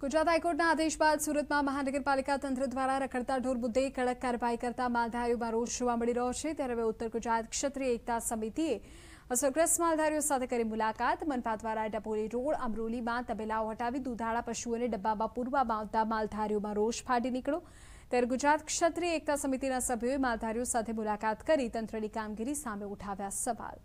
ગુજરાત હાઈકોર્ટના આદેશ બાદ સુરતમાં મહાનગરપાલિકા તંત્ર દ્વારા રખડતા ઢોર મુદ્દે કડક કાર્યવાહી કરતા માલધારીઓમાં રોષ જોવા મળી રહ્યો છે ત્યારે હવે ઉત્તર ગુજરાત ક્ષત્રિય એકતા સમિતિએ અસરગ્રસ્ત માલધારીઓ સાથે કરી મુલાકાત મનપા દ્વારા ડભોલી રોડ અમરોલીમાં તબેલાઓ હટાવી દુધાળા પશુઓને ડબ્બામાં પૂરવામાં આવતા માલધારીઓમાં રોષ ફાટી નીકળ્યો ત્યારે ગુજરાત ક્ષત્રિય એકતા સમિતિના સભ્યોએ માલધારીઓ સાથે મુલાકાત કરી તંત્રની કામગીરી સામે ઉઠાવ્યા સવાલ